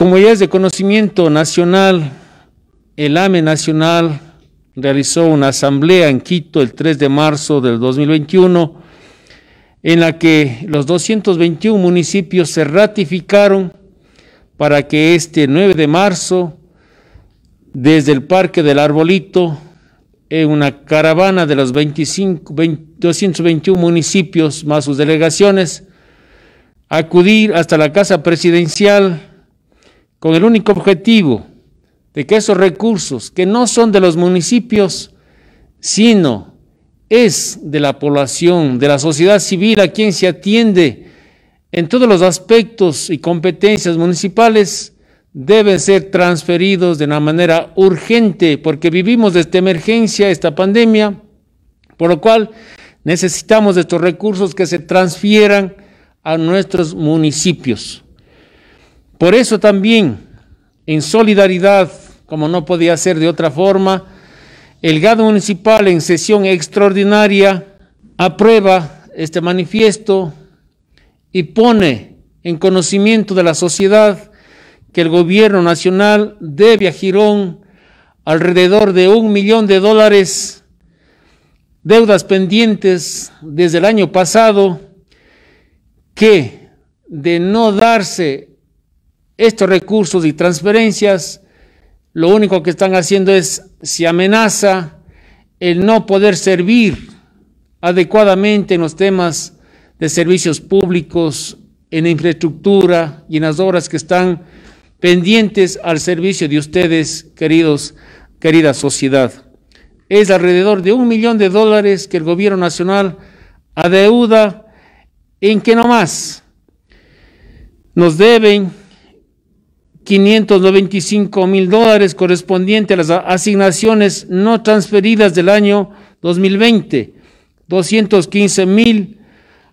Como ya es de conocimiento nacional, el AME Nacional realizó una asamblea en Quito el 3 de marzo del 2021 en la que los 221 municipios se ratificaron para que este 9 de marzo, desde el Parque del Arbolito, en una caravana de los 221 municipios más sus delegaciones, acudir hasta la Casa Presidencial con el único objetivo de que esos recursos, que no son de los municipios, sino es de la población, de la sociedad civil a quien se atiende en todos los aspectos y competencias municipales, deben ser transferidos de una manera urgente, porque vivimos de esta emergencia, esta pandemia, por lo cual necesitamos de estos recursos que se transfieran a nuestros municipios. Por eso también, en solidaridad, como no podía ser de otra forma, el Gado municipal en sesión extraordinaria aprueba este manifiesto y pone en conocimiento de la sociedad que el gobierno nacional debe a Girón alrededor de un millón de dólares, deudas pendientes desde el año pasado, que de no darse estos recursos y transferencias lo único que están haciendo es, si amenaza el no poder servir adecuadamente en los temas de servicios públicos, en infraestructura y en las obras que están pendientes al servicio de ustedes, queridos, querida sociedad. Es alrededor de un millón de dólares que el gobierno nacional adeuda en que no más nos deben 595 mil dólares correspondiente a las asignaciones no transferidas del año 2020, 215 mil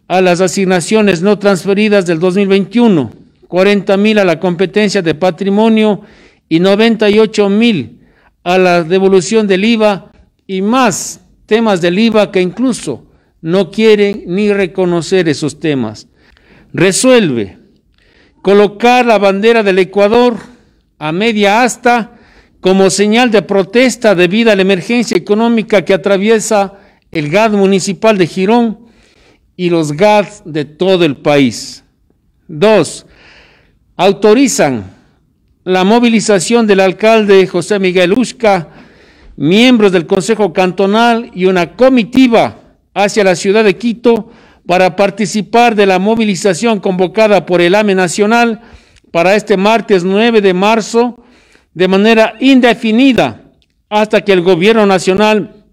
a las asignaciones no transferidas del 2021, 40 mil a la competencia de patrimonio y 98 mil a la devolución del IVA y más temas del IVA que incluso no quieren ni reconocer esos temas. Resuelve colocar la bandera del Ecuador a media asta como señal de protesta debido a la emergencia económica que atraviesa el GAD municipal de Girón y los GAD de todo el país. Dos, autorizan la movilización del alcalde José Miguel Usca, miembros del Consejo Cantonal y una comitiva hacia la ciudad de Quito para participar de la movilización convocada por el AME Nacional para este martes 9 de marzo de manera indefinida hasta que el gobierno nacional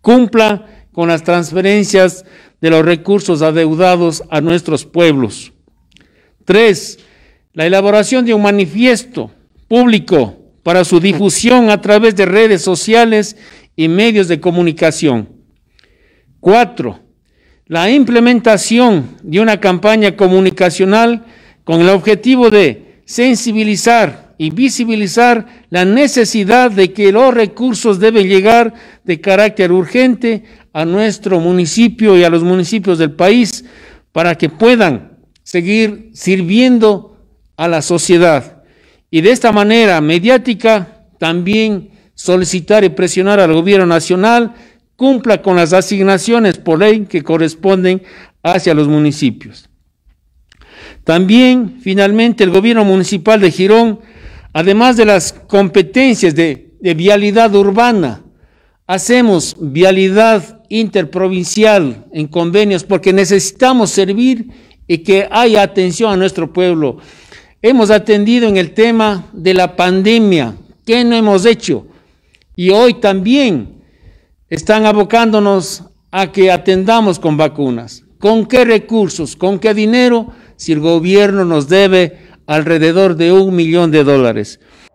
cumpla con las transferencias de los recursos adeudados a nuestros pueblos. Tres, la elaboración de un manifiesto público para su difusión a través de redes sociales y medios de comunicación. Cuatro, la implementación de una campaña comunicacional con el objetivo de sensibilizar y visibilizar la necesidad de que los recursos deben llegar de carácter urgente a nuestro municipio y a los municipios del país para que puedan seguir sirviendo a la sociedad. Y de esta manera mediática también solicitar y presionar al gobierno nacional cumpla con las asignaciones por ley que corresponden hacia los municipios. También, finalmente, el gobierno municipal de Girón, además de las competencias de, vialidad urbana, hacemos vialidad interprovincial en convenios porque necesitamos servir y que haya atención a nuestro pueblo. Hemos atendido en el tema de la pandemia, ¿qué no hemos hecho? Y hoy también están abocándonos a que atendamos con vacunas. ¿Con qué recursos? ¿Con qué dinero? Si el gobierno nos debe alrededor de un millón de dólares.